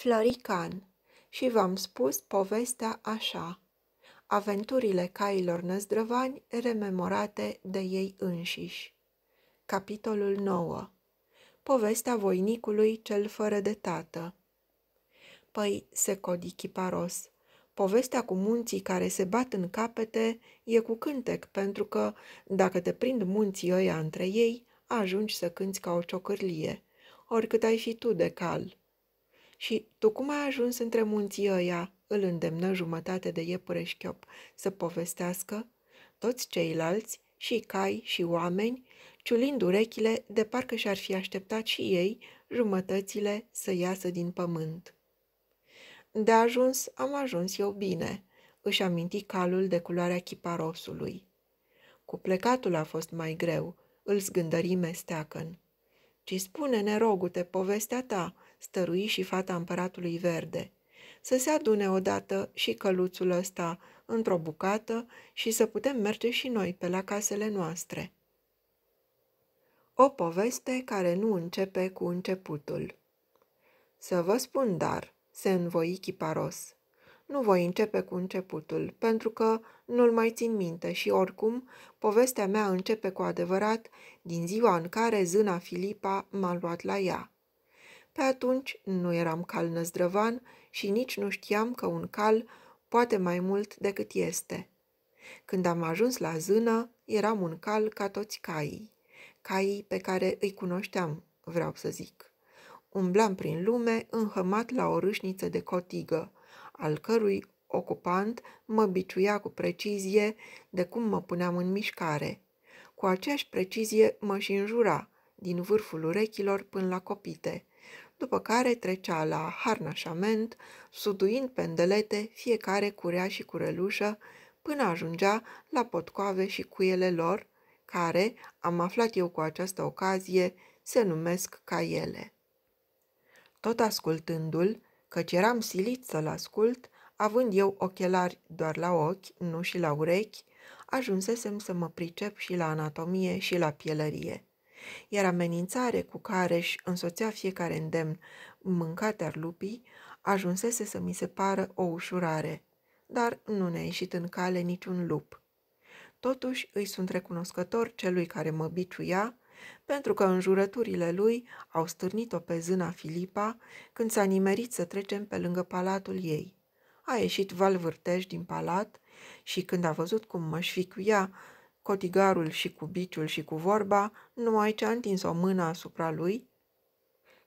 Florican și v-am spus povestea așa, aventurile cailor năzdrăvani rememorate de ei înșiși. Capitolul 9 Povestea voinicului cel fără de tată Păi, se codichi paros, povestea cu munții care se bat în capete e cu cântec, pentru că, dacă te prind munții ăia între ei, ajungi să cânți ca o ciocârlie, oricât ai fi tu de cal. Și tu cum ai ajuns între munții ăia?" îl îndemnă jumătate de iepure șchiop să povestească. Toți ceilalți, și cai și oameni, ciulind urechile, de parcă și-ar fi așteptat și ei jumătățile să iasă din pământ. De ajuns am ajuns eu bine, își aminti calul de culoarea chiparosului. Cu plecatul a fost mai greu, îl zgândări mesteacăn. Ci spune, nerogute, povestea ta, stărui și fata împăratului verde, să se adune odată și căluțul ăsta într-o bucată și să putem merge și noi pe la casele noastre. O poveste care nu începe cu începutul. Să vă spun, dar, se învoi chiparos. Nu voi începe cu începutul, pentru că nu-l mai țin minte și, oricum, povestea mea începe cu adevărat din ziua în care zâna Filipa m-a luat la ea. Pe atunci nu eram cal năzdrăvan și nici nu știam că un cal poate mai mult decât este. Când am ajuns la zână, eram un cal ca toți caii, caii pe care îi cunoșteam, vreau să zic. Umblam prin lume, înhămat la o râșniță de cotigă, al cărui ocupant mă biciuia cu precizie de cum mă puneam în mișcare. Cu aceeași precizie mă și înjura, din vârful urechilor până la copite – după care trecea la harnașament, suduind pendelete fiecare curea și curelușă, până ajungea la potcoave și cuiele lor, care, am aflat eu cu această ocazie, se numesc ca ele. Tot ascultându-l, căci eram silit să-l ascult, având eu ochelari doar la ochi, nu și la urechi, ajunsesem să mă pricep și la anatomie și la pielărie iar amenințare cu care își însoțea fiecare îndemn mâncate ar lupii ajunsese să mi se pară o ușurare, dar nu ne-a ieșit în cale niciun lup. Totuși îi sunt recunoscător celui care mă biciuia, pentru că jurăturile lui au stârnit-o pe zâna Filipa când s-a nimerit să trecem pe lângă palatul ei. A ieșit valvârtej din palat și când a văzut cum mă șficuia cotigarul și cu biciul și cu vorba, numai ce a întins o mână asupra lui,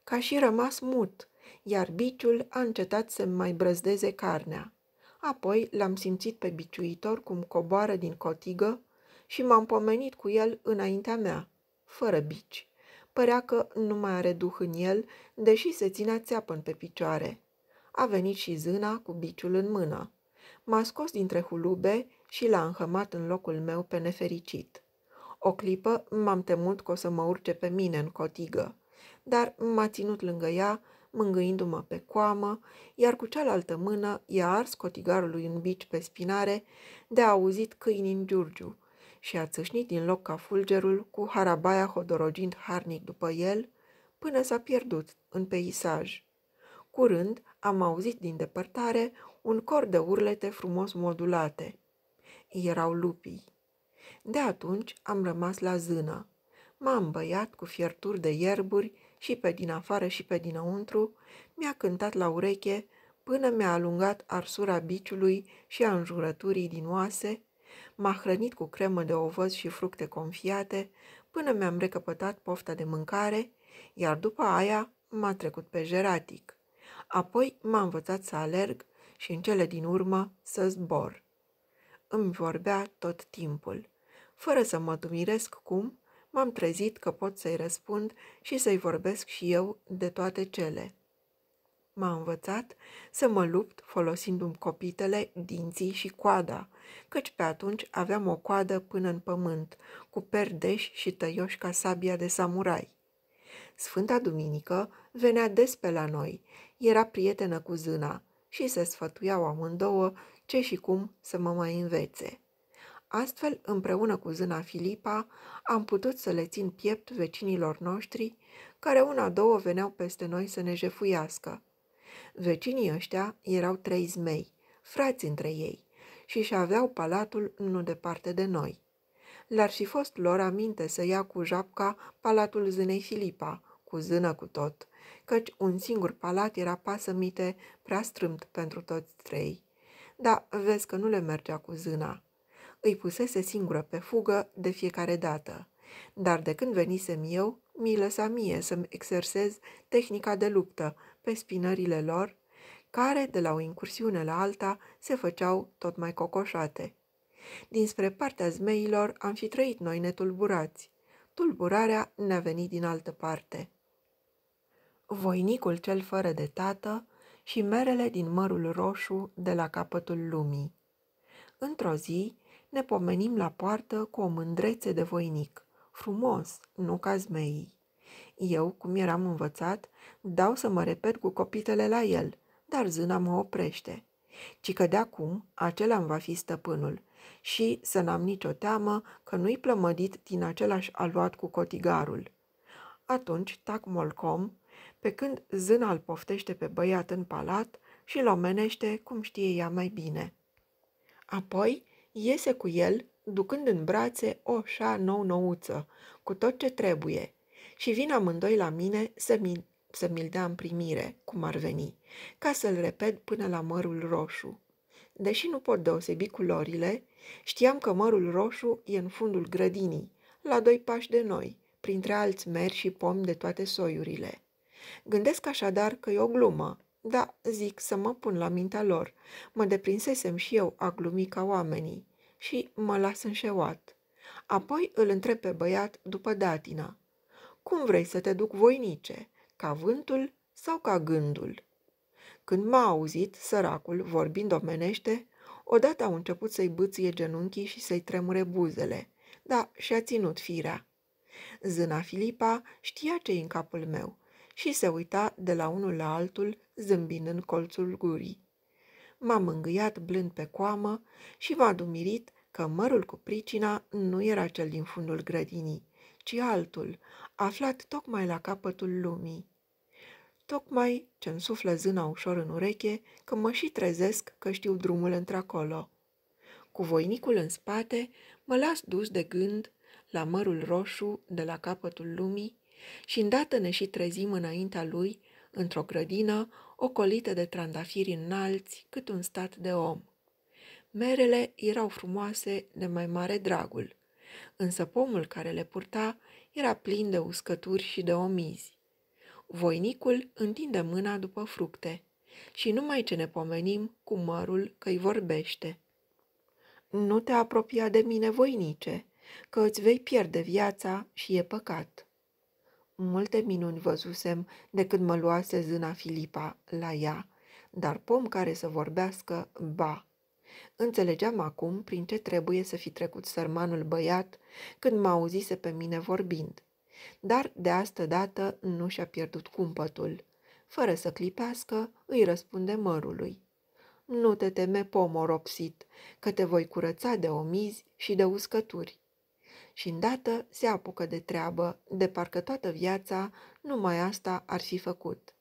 ca și rămas mut, iar biciul a încetat să mai brăzdeze carnea. Apoi l-am simțit pe biciuitor cum coboară din cotigă și m-am pomenit cu el înaintea mea, fără bici. Părea că nu mai are duh în el, deși se ținea țeapăn pe picioare. A venit și zâna cu biciul în mână. M-a scos dintre hulube și l-a înhămat în locul meu pe nefericit. O clipă m-am temut că o să mă urce pe mine în cotigă, dar m-a ținut lângă ea, mângâindu-mă pe coamă, iar cu cealaltă mână i-a ars cotigarului în bici pe spinare de a auzit câinii în giurgiu și a țâșnit din loc ca fulgerul cu harabaia hodorogind harnic după el până s-a pierdut în peisaj. Curând am auzit din depărtare un cor de urlete frumos modulate – erau lupii. De atunci am rămas la zână. M-am băiat cu fierturi de ierburi și pe din afară și pe dinăuntru, mi-a cântat la ureche până mi-a alungat arsura biciului și a înjurăturii din oase, m-a hrănit cu cremă de ovăz și fructe confiate până mi-am recăpătat pofta de mâncare, iar după aia m-a trecut pe jeratic. Apoi m-a învățat să alerg și în cele din urmă să zbor îmi vorbea tot timpul. Fără să mă dumiresc cum, m-am trezit că pot să-i răspund și să-i vorbesc și eu de toate cele. M-a învățat să mă lupt folosindu-mi copitele, dinții și coada, căci pe atunci aveam o coadă până în pământ, cu perdeși și tăioși ca sabia de samurai. Sfânta Duminică venea des pe la noi, era prietenă cu zâna și se sfătuiau amândouă ce și cum să mă mai învețe. Astfel, împreună cu zâna Filipa, am putut să le țin piept vecinilor noștri, care una-două veneau peste noi să ne jefuiască. Vecinii ăștia erau trei zmei, frați între ei, și și aveau palatul nu departe de noi. Le-ar fi fost lor aminte să ia cu japca palatul zânei Filipa, cu zână cu tot, căci un singur palat era pasămite prea strâmt pentru toți trei dar vezi că nu le mergea cu zâna. Îi pusese singură pe fugă de fiecare dată, dar de când venisem eu, mi lăsa mie să-mi exersez tehnica de luptă pe spinările lor, care, de la o incursiune la alta, se făceau tot mai cocoșate. Dinspre partea zmeilor am fi trăit noi netulburați. Tulburarea ne-a venit din altă parte. Voinicul cel fără de tată și merele din mărul roșu de la capătul lumii. Într-o zi ne pomenim la poartă cu o mândrețe de voinic, frumos, nu ca zmeii. Eu, cum eram învățat, dau să mă reper cu copitele la el, dar zâna mă oprește. Ci că de acum acela îmi va fi stăpânul și să n-am nicio teamă că nu-i plămădit din același aluat cu cotigarul. Atunci tac molcom pe când zâna îl poftește pe băiat în palat și îl omenește cum știe ea mai bine. Apoi iese cu el, ducând în brațe o șa nou-nouță, cu tot ce trebuie, și vin amândoi la mine să mi să mi-l dea în primire, cum ar veni, ca să-l repet până la mărul roșu. Deși nu pot deosebi culorile, știam că mărul roșu e în fundul grădinii, la doi pași de noi, printre alți meri și pomi de toate soiurile. Gândesc așadar că e o glumă, da, zic să mă pun la mintea lor. Mă deprinsesem și eu a glumi ca oamenii și mă las înșeuat. Apoi îl întreb pe băiat după datina. Cum vrei să te duc voinice? Ca vântul sau ca gândul? Când m-a auzit, săracul, vorbind omenește, odată au început să-i bâție genunchii și să-i tremure buzele, dar și-a ținut firea. Zâna Filipa știa ce în capul meu și se uita de la unul la altul, zâmbind în colțul gurii. M-a mângâiat blând pe coamă și m-a dumirit că mărul cu pricina nu era cel din fundul grădinii, ci altul, aflat tocmai la capătul lumii. Tocmai ce-mi suflă zâna ușor în ureche, că mă și trezesc că știu drumul într-acolo. Cu voinicul în spate, mă las dus de gând la mărul roșu de la capătul lumii și îndată ne și trezim înaintea lui, într-o grădină, ocolită de trandafiri înalți, cât un stat de om. Merele erau frumoase de mai mare dragul, însă pomul care le purta era plin de uscături și de omizi. Voinicul întinde mâna după fructe și numai ce ne pomenim cu mărul că-i vorbește. Nu te apropia de mine, voinice, că îți vei pierde viața și e păcat. Multe minuni văzusem de când mă luase zâna Filipa la ea, dar pom care să vorbească, ba! Înțelegeam acum prin ce trebuie să fi trecut sărmanul băiat când mă auzise pe mine vorbind. Dar de astă dată nu și-a pierdut cumpătul. Fără să clipească, îi răspunde mărului. Nu te teme, pomoropsit, că te voi curăța de omizi și de uscături și îndată se apucă de treabă, de parcă toată viața numai asta ar fi făcut.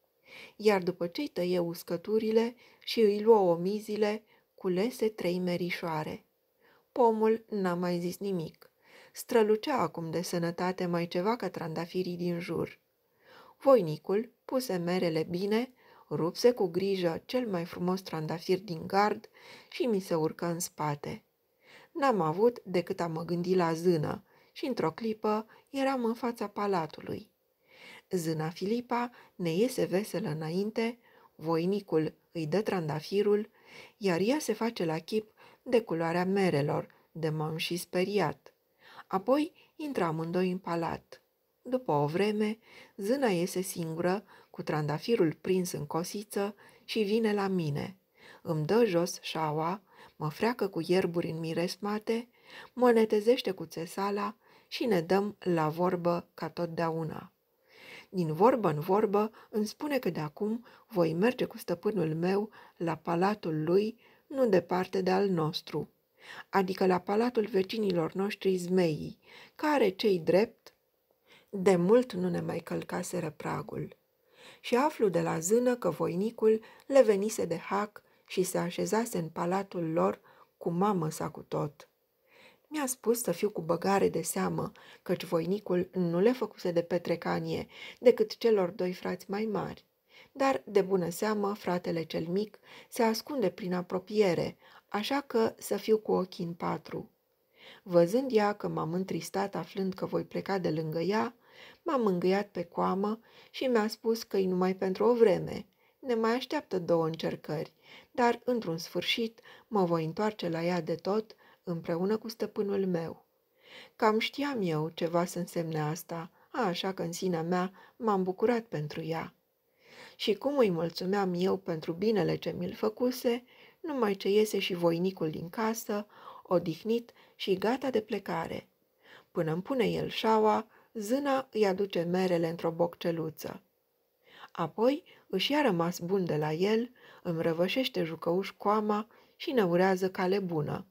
Iar după ce îi tăie uscăturile și îi luă omizile, culese trei merișoare. Pomul n-a mai zis nimic. Strălucea acum de sănătate mai ceva ca trandafirii din jur. Voinicul puse merele bine, rupse cu grijă cel mai frumos trandafir din gard și mi se urcă în spate n-am avut decât a mă gândi la zână și într-o clipă eram în fața palatului. Zâna Filipa ne iese veselă înainte, voinicul îi dă trandafirul, iar ea se face la chip de culoarea merelor, de m-am și speriat. Apoi intră amândoi în palat. După o vreme, zâna iese singură, cu trandafirul prins în cosiță și vine la mine. Îmi dă jos șaua, mă freacă cu ierburi în miresmate, mă netezește cu țesala și ne dăm la vorbă ca totdeauna. Din vorbă în vorbă îmi spune că de acum voi merge cu stăpânul meu la palatul lui, nu departe de al nostru, adică la palatul vecinilor noștri zmeii, care, cei drept, de mult nu ne mai călcaseră pragul. Și aflu de la zână că voinicul le venise de hac și se așezase în palatul lor cu mamă sa cu tot. Mi-a spus să fiu cu băgare de seamă, căci voinicul nu le făcuse de petrecanie decât celor doi frați mai mari. Dar, de bună seamă, fratele cel mic se ascunde prin apropiere, așa că să fiu cu ochii în patru. Văzând ea că m-am întristat aflând că voi pleca de lângă ea, m am îngâiat pe coamă și mi-a spus că-i numai pentru o vreme, ne mai așteaptă două încercări, dar, într-un sfârșit, mă voi întoarce la ea de tot împreună cu stăpânul meu. Cam știam eu ceva să însemne asta, așa că în sinea mea m-am bucurat pentru ea. Și cum îi mulțumeam eu pentru binele ce mi-l făcuse, numai ce iese și voinicul din casă, odihnit și gata de plecare. Până îmi pune el șaua, zâna îi aduce merele într-o bocceluță. Apoi își ia rămas bun de la el, îmi răvășește jucăuș coama și ne urează cale bună.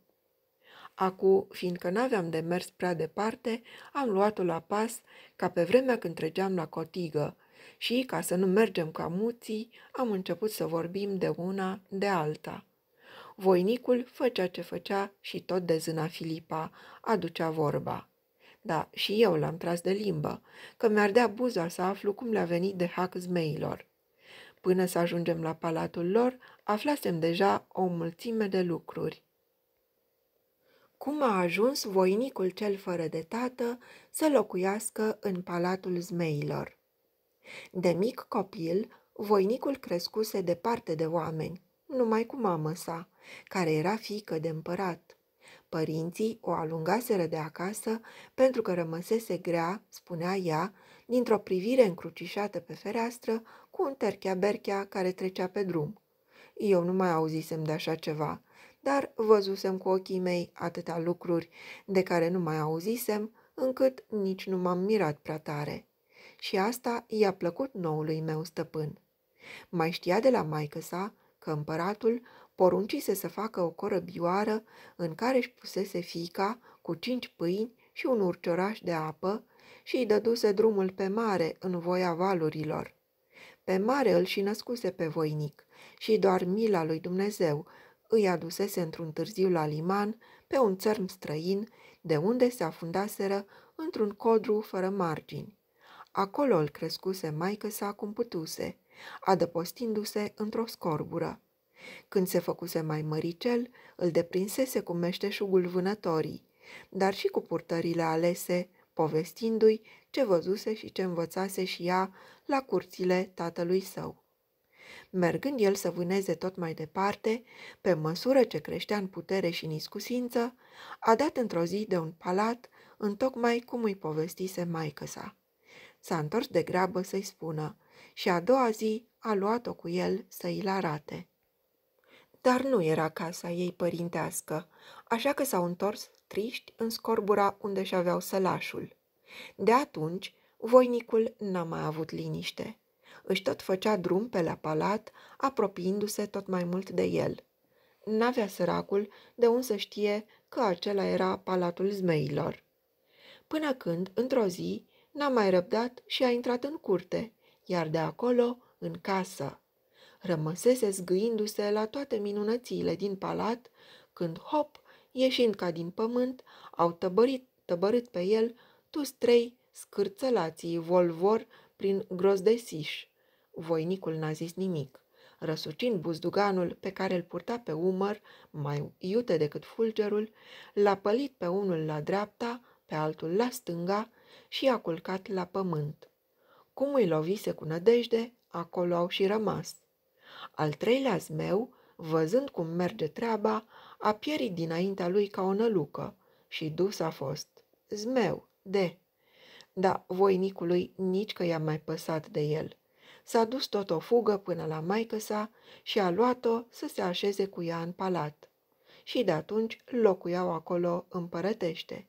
Acu, fiindcă n-aveam de mers prea departe, am luat-o la pas, ca pe vremea când treceam la cotigă, și, ca să nu mergem ca muții, am început să vorbim de una, de alta. Voinicul făcea ce făcea și tot de zâna Filipa, aducea vorba. Da, și eu l-am tras de limbă, că mi-ar dea buza să aflu cum le-a venit de hac zmeilor. Până să ajungem la palatul lor, aflasem deja o mulțime de lucruri. Cum a ajuns voinicul cel fără de tată să locuiască în palatul zmeilor? De mic copil, voinicul crescuse departe de oameni, numai cu mamă sa, care era fică de împărat. Părinții o alungaseră de acasă pentru că rămăsese grea, spunea ea, dintr-o privire încrucișată pe fereastră cu un terchea-berchea care trecea pe drum. Eu nu mai auzisem de așa ceva, dar văzusem cu ochii mei atâtea lucruri de care nu mai auzisem, încât nici nu m-am mirat prea tare. Și asta i-a plăcut noului meu stăpân. Mai știa de la maică sa că împăratul poruncise să facă o corăbioară în care își pusese fica cu cinci pâini și un urcioraș de apă și îi dăduse drumul pe mare în voia valurilor. Pe mare îl și născuse pe voinic și doar mila lui Dumnezeu îi adusese într-un târziu la liman pe un țărm străin de unde se afundaseră într-un codru fără margini. Acolo îl crescuse maică sa cum putuse, adăpostindu-se într-o scorbură. Când se făcuse mai măricel, îl deprinsese cu meșteșugul vânătorii, dar și cu purtările alese, povestindu-i ce văzuse și ce învățase și ea la curțile tatălui său. Mergând el să vâneze tot mai departe, pe măsură ce creștea în putere și în iscusință, a dat într-o zi de un palat, întocmai cum îi povestise maică sa. S-a întors de grabă să-i spună și a doua zi a luat-o cu el să-i arate. Dar nu era casa ei părintească, așa că s-au întors triști în scorbura unde și-aveau sălașul. De atunci, voinicul n-a mai avut liniște. Își tot făcea drum pe la palat, apropiindu-se tot mai mult de el. N-avea săracul de un să știe că acela era palatul zmeilor. Până când, într-o zi, n-a mai răbdat și a intrat în curte, iar de acolo în casă. Rămăsese zgâindu-se la toate minunățile din palat, când hop, ieșind ca din pământ, au tăbărit, tăbărât pe el toți trei scârțălații volvor prin grozdesiș. Voinicul n-a zis nimic. Răsucind buzduganul pe care îl purta pe umăr, mai iute decât fulgerul, l-a pălit pe unul la dreapta, pe altul la stânga, și a culcat la pământ. Cum îi lovise cu nădejde, acolo au și rămas. Al treilea zmeu, văzând cum merge treaba, a pierit dinaintea lui ca o nălucă și dus a fost. Zmeu, de! Da, voinicului nici că i-a mai păsat de el. S-a dus tot o fugă până la maică sa și a luat-o să se așeze cu ea în palat. Și de atunci locuiau acolo împărătește.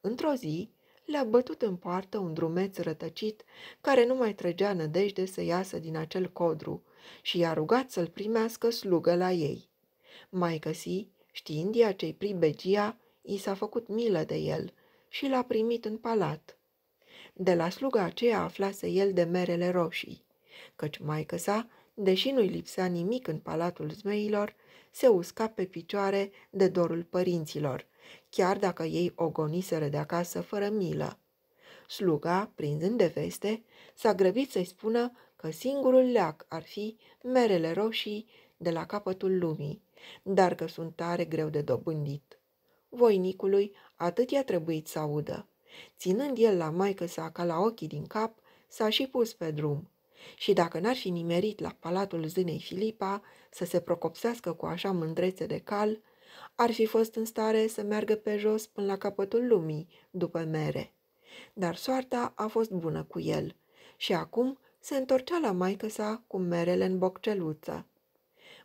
Într-o zi, le-a bătut în poartă un drumeț rătăcit, care nu mai trăgea nădejde să iasă din acel codru și i-a rugat să-l primească slugă la ei. Mai găsi, știind ea ce-i pribegia, i s-a făcut milă de el și l-a primit în palat. De la sluga aceea aflase el de merele roșii, căci mai sa, deși nu-i lipsea nimic în palatul zmeilor, se usca pe picioare de dorul părinților – chiar dacă ei goniseră de acasă fără milă. Sluga, prinzând de veste, s-a grăbit să-i spună că singurul leac ar fi merele roșii de la capătul lumii, dar că sunt tare greu de dobândit. Voinicului atât i-a trebuit să audă. Ținând el la maică sa ca la ochii din cap, s-a și pus pe drum. Și dacă n-ar fi nimerit la palatul zânei Filipa să se procopsească cu așa mândrețe de cal, ar fi fost în stare să meargă pe jos până la capătul lumii, după mere. Dar soarta a fost bună cu el și acum se întorcea la maică sa cu merele în bocceluță.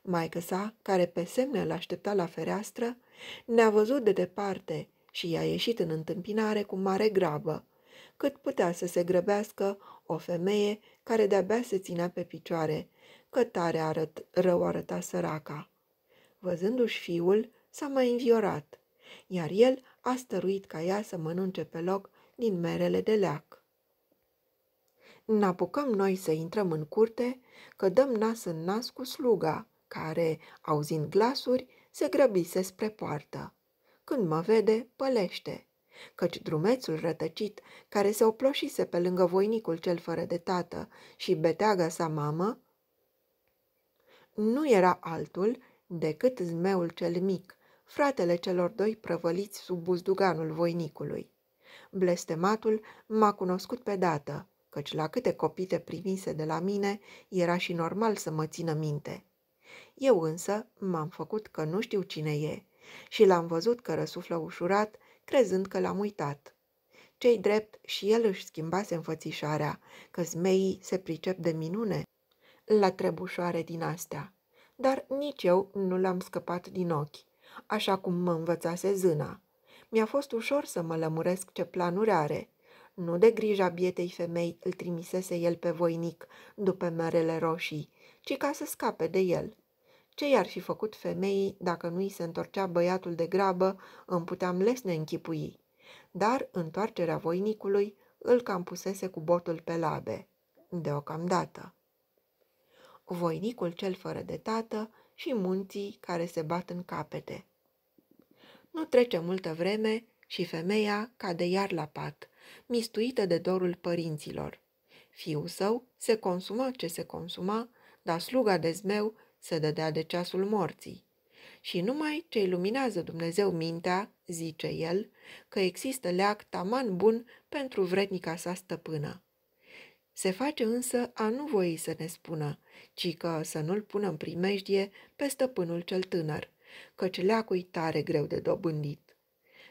Maică sa, care pe semne îl aștepta la fereastră, ne-a văzut de departe și i-a ieșit în întâmpinare cu mare grabă, cât putea să se grăbească o femeie care de-abia se ținea pe picioare, că tare arăt, rău arăta săraca. Văzându-și fiul, s-a mai înviorat, iar el a stăruit ca ea să mănânce pe loc din merele de leac. N-apucăm noi să intrăm în curte, că dăm nas în nas cu sluga, care, auzind glasuri, se grăbise spre poartă. Când mă vede, pălește, căci drumețul rătăcit, care se oploșise pe lângă voinicul cel fără de tată și beteaga sa mamă, nu era altul decât zmeul cel mic, fratele celor doi prăvăliți sub buzduganul voinicului. Blestematul m-a cunoscut pe dată, căci la câte copite primise de la mine era și normal să mă țină minte. Eu însă m-am făcut că nu știu cine e și l-am văzut că răsuflă ușurat, crezând că l-am uitat. Cei drept și el își schimbase înfățișarea, că zmeii se pricep de minune la trebușoare din astea, dar nici eu nu l-am scăpat din ochi așa cum mă învățase zâna. Mi-a fost ușor să mă lămuresc ce planuri are. Nu de grija bietei femei îl trimisese el pe voinic după merele roșii, ci ca să scape de el. Ce i-ar fi făcut femeii dacă nu i se întorcea băiatul de grabă, îmi puteam lesne închipui. Dar întoarcerea voinicului îl cam pusese cu botul pe labe. Deocamdată. Voinicul cel fără de tată și munții care se bat în capete. Nu trece multă vreme și femeia cade iar la pat, mistuită de dorul părinților. Fiul său se consuma ce se consuma, dar sluga de zmeu se dădea de ceasul morții. Și numai ce iluminează Dumnezeu mintea, zice el, că există leac taman bun pentru vrednica sa stăpână. Se face însă a nu voi să ne spună, ci că să nu-l pună în primejdie pe stăpânul cel tânăr, căci leacul tare greu de dobândit.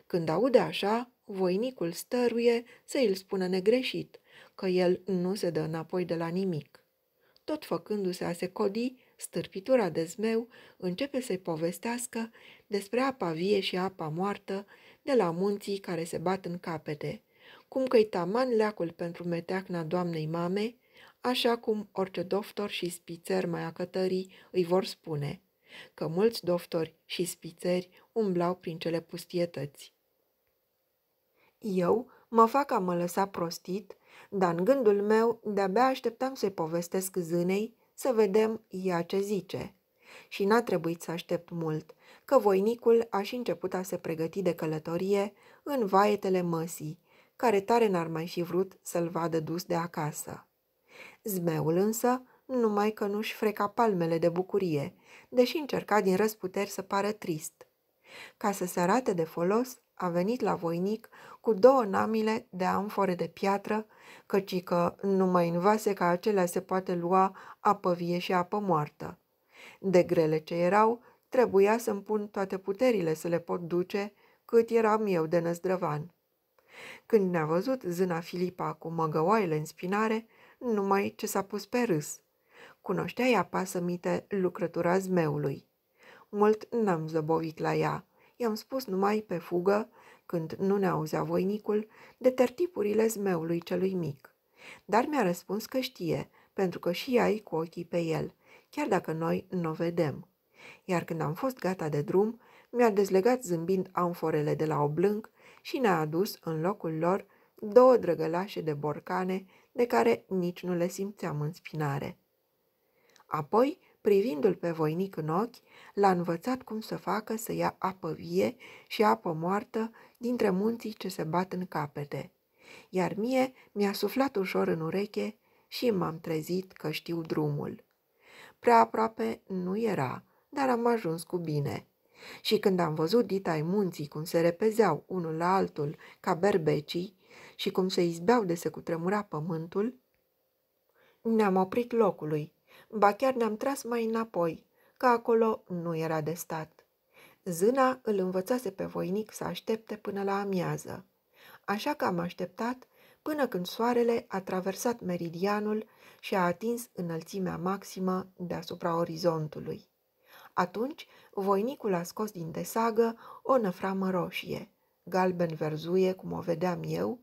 Când aude așa, voinicul stăruie să îl spună negreșit, că el nu se dă înapoi de la nimic. Tot făcându-se a se codi, stârpitura de zmeu începe să-i povestească despre apa vie și apa moartă de la munții care se bat în capete, cum că-i taman leacul pentru meteacna doamnei mame, așa cum orice doftor și spițer mai acătării îi vor spune, că mulți doftori și spițeri umblau prin cele pustietăți. Eu mă fac a mă lăsa prostit, dar în gândul meu de-abia așteptam să-i povestesc zânei să vedem ea ce zice. Și n-a trebuit să aștept mult, că voinicul a și început a se pregăti de călătorie în vaetele măsii, care tare n-ar mai fi vrut să-l vadă dus de acasă. Zmeul însă, numai că nu-și freca palmele de bucurie, deși încerca din răzputeri să pară trist. Ca să se arate de folos, a venit la voinic cu două namile de amfore de piatră, căci că numai în vase ca acelea se poate lua apă vie și apă moartă. De grele ce erau, trebuia să-mi pun toate puterile să le pot duce, cât eram eu de năzdrăvan. Când ne-a văzut zâna Filipa cu măgăoaile în spinare, numai ce s-a pus pe râs. Cunoștea ea pasămite lucrătura zmeului. Mult n-am zăbovit la ea. I-am spus numai pe fugă, când nu ne auzea voinicul, de tertipurile zmeului celui mic. Dar mi-a răspuns că știe, pentru că și ea cu ochii pe el, chiar dacă noi nu o vedem. Iar când am fost gata de drum, mi-a dezlegat zâmbind amforele de la oblânc și ne-a adus în locul lor două drăgălașe de borcane de care nici nu le simțeam în spinare. Apoi, privindu-l pe voinic în ochi, l-a învățat cum să facă să ia apă vie și apă moartă dintre munții ce se bat în capete. Iar mie mi-a suflat ușor în ureche și m-am trezit că știu drumul. Prea aproape nu era, dar am ajuns cu bine. Și când am văzut dita munții cum se repezeau unul la altul ca berbecii, și cum se izbeau de se cutremura pământul, ne-am oprit locului, ba chiar ne-am tras mai înapoi, că acolo nu era de stat. Zâna îl învățase pe voinic să aștepte până la amiază, așa că am așteptat până când soarele a traversat meridianul și a atins înălțimea maximă deasupra orizontului. Atunci, voinicul a scos din desagă o năframă roșie, galben-verzuie, cum o vedeam eu,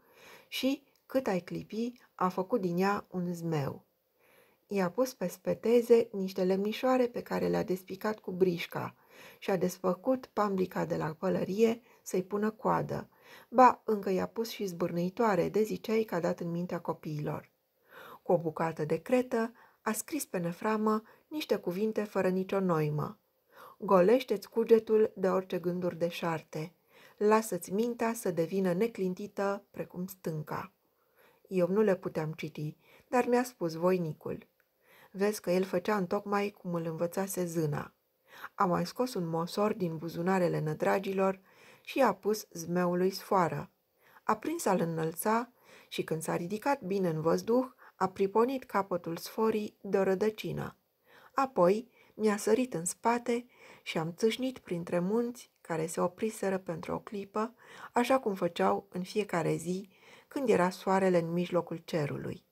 și, cât ai clipi, a făcut din ea un zmeu. I-a pus pe speteze niște lemnișoare pe care le-a despicat cu brișca și a desfăcut pamblica de la pălărie să-i pună coadă. Ba, încă i-a pus și zbârnăitoare de zicei a dat în mintea copiilor. Cu o bucată de cretă, a scris pe neframă niște cuvinte fără nicio noimă. Golește-ți cugetul de orice gânduri de șarte lasă-ți mintea să devină neclintită precum stânca. Eu nu le puteam citi, dar mi-a spus voinicul. Vezi că el făcea întocmai cum îl învățase zâna. A mai scos un mosor din buzunarele nădragilor și i-a pus zmeului sfoară. A prins al înălța și când s-a ridicat bine în văzduh, a priponit capătul sforii de o rădăcină. Apoi mi-a sărit în spate și am țâșnit printre munți care se opriseră pentru o clipă, așa cum făceau în fiecare zi, când era soarele în mijlocul cerului.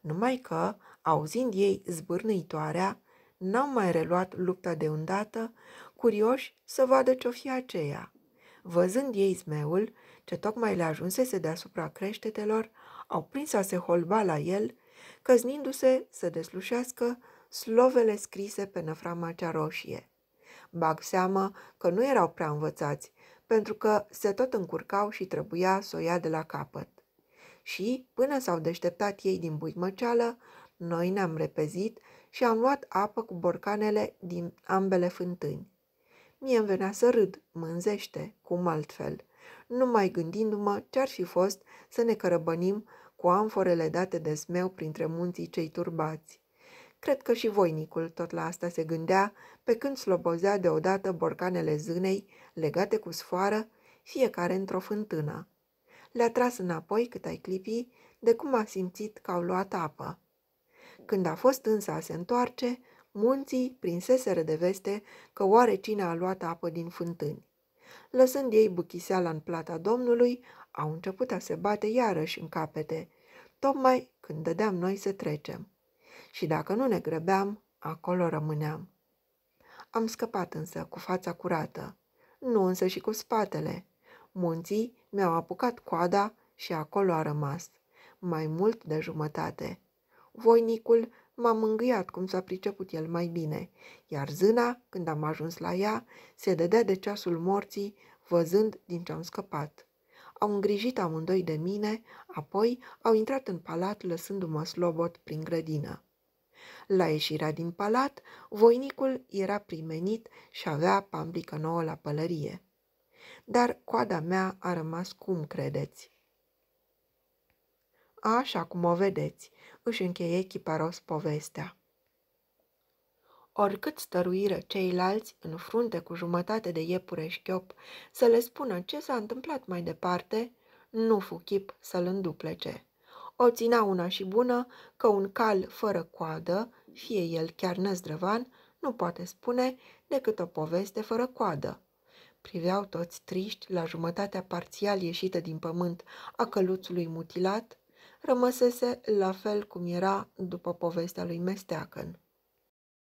Numai că, auzind ei zbârnăitoarea, n-au mai reluat lupta de îndată, curioși să vadă ce-o fi aceea. Văzând ei zmeul, ce tocmai le ajunsese deasupra creștetelor, au prins a se holba la el, căznindu-se să deslușească slovele scrise pe năframa cea roșie. Bag seama că nu erau prea învățați, pentru că se tot încurcau și trebuia să o ia de la capăt. Și, până s-au deșteptat ei din buimăceală, noi ne-am repezit și am luat apă cu borcanele din ambele fântâni. Mie îmi venea să râd, mânzește, cum altfel, numai gândindu-mă ce-ar fi fost să ne cărăbănim cu amforele date de smeu printre munții cei turbați. Cred că și voinicul tot la asta se gândea, pe când slobozea deodată borcanele zânei, legate cu sfoară, fiecare într-o fântână. Le-a tras înapoi cât ai clipi, de cum a simțit că au luat apă. Când a fost însă a se întoarce, munții prinseseră de veste că oare cine a luat apă din fântâni. Lăsând ei buchiseala în plata Domnului, au început a se bate iarăși în capete, tocmai când dădeam noi să trecem și dacă nu ne grăbeam, acolo rămâneam. Am scăpat însă cu fața curată, nu însă și cu spatele. Munții mi-au apucat coada și acolo a rămas, mai mult de jumătate. Voinicul m-a mângâiat cum s-a priceput el mai bine, iar zâna, când am ajuns la ea, se dădea de ceasul morții, văzând din ce am scăpat. Au îngrijit amândoi de mine, apoi au intrat în palat lăsându-mă slobot prin grădină. La ieșirea din palat, voinicul era primenit și avea pamblică nouă la pălărie. Dar coada mea a rămas cum credeți? Așa cum o vedeți, își încheie chiparos povestea. Oricât stăruiră ceilalți, în frunte cu jumătate de iepure șchiop, să le spună ce s-a întâmplat mai departe, nu fu chip să-l înduplece. O ținea una și bună că un cal fără coadă, fie el chiar năzdrăvan, nu poate spune decât o poveste fără coadă. Priveau toți triști la jumătatea parțial ieșită din pământ a căluțului mutilat, rămăsese la fel cum era după povestea lui Mesteacăn.